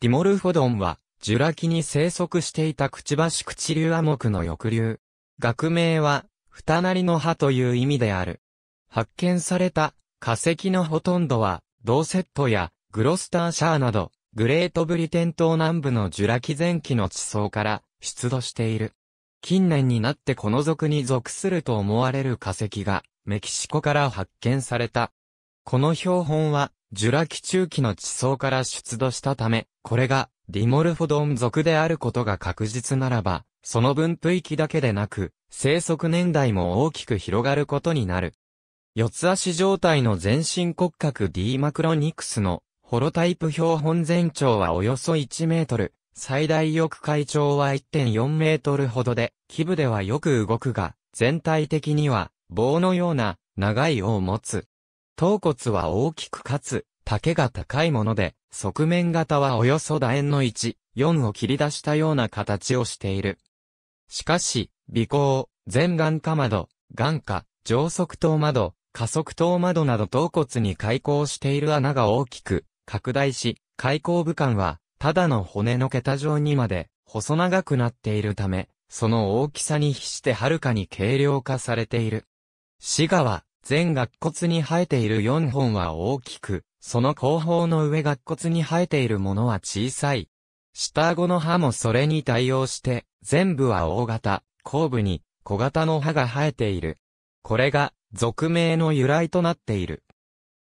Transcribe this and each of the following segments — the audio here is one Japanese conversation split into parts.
ディモルフォドンは、ジュラ紀に生息していたクチバシクチリュアモクの翼竜。学名は、ふたなりの葉という意味である。発見された化石のほとんどは、ドーセットやグロスターシャーなど、グレートブリテン島南部のジュラ紀前期の地層から出土している。近年になってこの族に属すると思われる化石がメキシコから発見された。この標本はジュラ紀中期の地層から出土したため、これがディモルフォドン属であることが確実ならば、その分布域だけでなく、生息年代も大きく広がることになる。四つ足状態の全身骨格 D マクロニクスのホロタイプ標本全長はおよそ1メートル、最大翼海長は1.4メートルほどで、基部ではよく動くが、全体的には棒のような長い尾を持つ。頭骨は大きくかつ、丈が高いもので、側面型はおよそ楕円の1、4を切り出したような形をしている。しかし、尾行、前眼下窓、眼下、上側頭窓、下側頭窓など頭骨に開口している穴が大きく、拡大し、開口部間は、ただの骨の桁状にまで、細長くなっているため、その大きさに比してはるかに軽量化されている。死賀は、全顎骨に生えている4本は大きく、その後方の上顎骨に生えているものは小さい。下顎の歯もそれに対応して、全部は大型、後部に小型の歯が生えている。これが、俗名の由来となっている。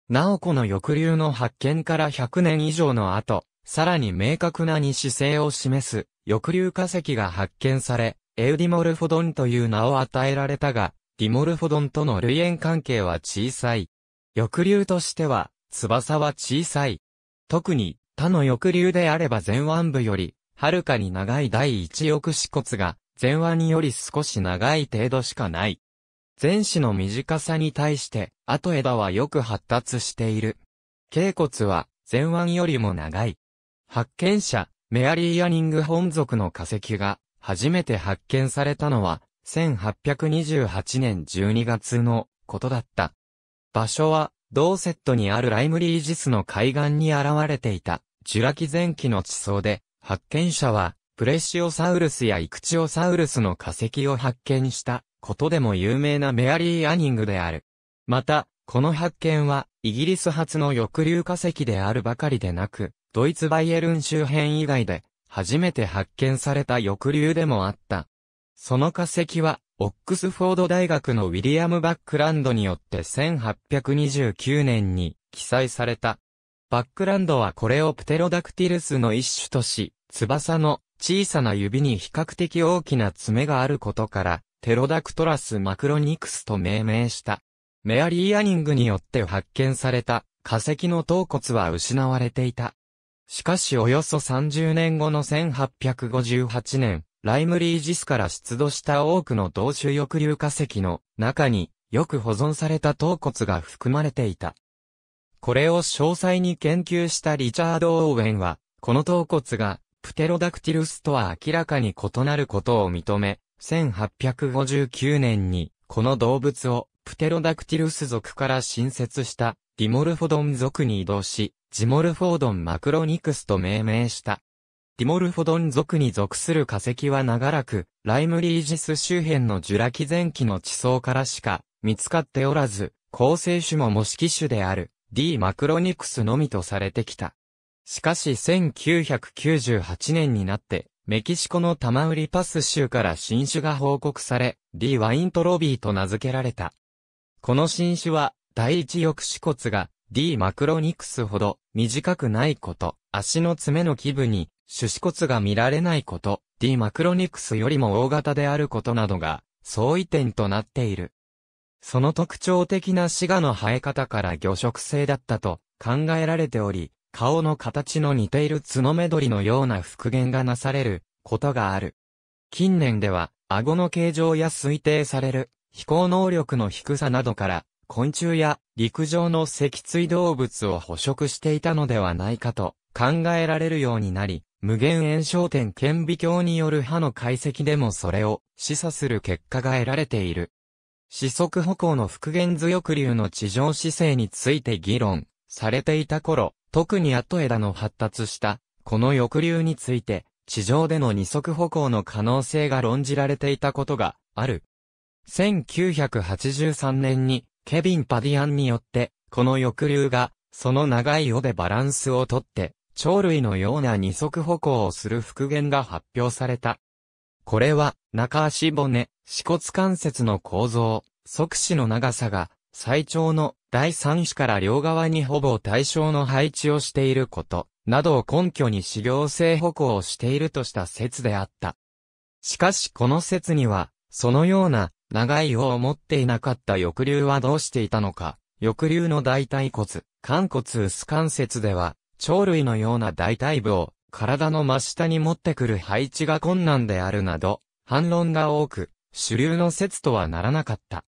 なおこの翼竜の発見から100年以上の後、さらに明確なに姿勢を示す、翼竜化石が発見され、エウディモルフォドンという名を与えられたが、ディモルフォドンとの類縁関係は小さい。翼竜としては、翼は小さい。特に、他の翼竜であれば前腕部より、はるかに長い第一翼子骨が、前腕より少し長い程度しかない。前肢の短さに対して、後枝はよく発達している。頸骨は、前腕よりも長い。発見者、メアリー・ヤニング本族の化石が、初めて発見されたのは、1828年12月のことだった。場所は、ドーセットにあるライムリージスの海岸に現れていた、ジュラ紀前期の地層で、発見者は、プレシオサウルスやイクチオサウルスの化石を発見したことでも有名なメアリー・アニングである。また、この発見は、イギリス発の抑留化石であるばかりでなく、ドイツバイエルン周辺以外で、初めて発見された抑留でもあった。その化石は、オックスフォード大学のウィリアム・バックランドによって1829年に記載された。バックランドはこれをプテロダクティルスの一種とし、翼の小さな指に比較的大きな爪があることから、テロダクトラスマクロニクスと命名した。メアリー・アニングによって発見された化石の頭骨は失われていた。しかしおよそ30年後の1858年、ライムリージスから出土した多くの同種翼竜化石の中によく保存された頭骨が含まれていた。これを詳細に研究したリチャード・オーウェンは、この頭骨がプテロダクティルスとは明らかに異なることを認め、1859年にこの動物をプテロダクティルス族から新設したディモルフォドン族に移動し、ジモルフォードンマクロニクスと命名した。ディモルフォドン族に属する化石は長らく、ライムリージス周辺のジュラ紀前期の地層からしか見つかっておらず、構成種も模式種である D マクロニクスのみとされてきた。しかし1998年になって、メキシコのタマウリパス州から新種が報告され、D ワイントロビーと名付けられた。この新種は、第一翼子骨が D マクロニクスほど短くないこと、足の爪の基部に種子骨が見られないこと、D マクロニクスよりも大型であることなどが、相違点となっている。その特徴的なシガの生え方から魚食性だったと考えられており、顔の形の似ているツノメドリのような復元がなされることがある。近年では、顎の形状や推定される飛行能力の低さなどから、昆虫や陸上の脊椎動物を捕食していたのではないかと考えられるようになり、無限炎症点顕微鏡による歯の解析でもそれを示唆する結果が得られている。四足歩行の復元図翼流の地上姿勢について議論されていた頃、特に後枝の発達したこの翼流について地上での二足歩行の可能性が論じられていたことがある。1983年にケビン・パディアンによってこの翼流がその長い尾でバランスをとって鳥類のような二足歩行をする復元が発表された。これは、中足骨、四骨関節の構造、即肢の長さが、最長の第三種から両側にほぼ対象の配置をしていること、などを根拠に死行性歩行をしているとした説であった。しかしこの説には、そのような長い尾を持っていなかった翼竜はどうしていたのか、翼竜の大腿骨、肝骨薄関節では、鳥類のような大体部を体の真下に持ってくる配置が困難であるなど、反論が多く、主流の説とはならなかった。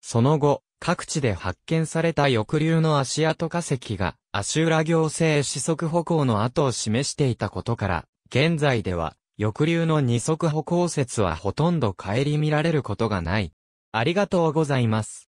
その後、各地で発見された翼竜の足跡化石が、アシュラ行政四足歩行の跡を示していたことから、現在では、翼竜の二足歩行説はほとんど顧みられることがない。ありがとうございます。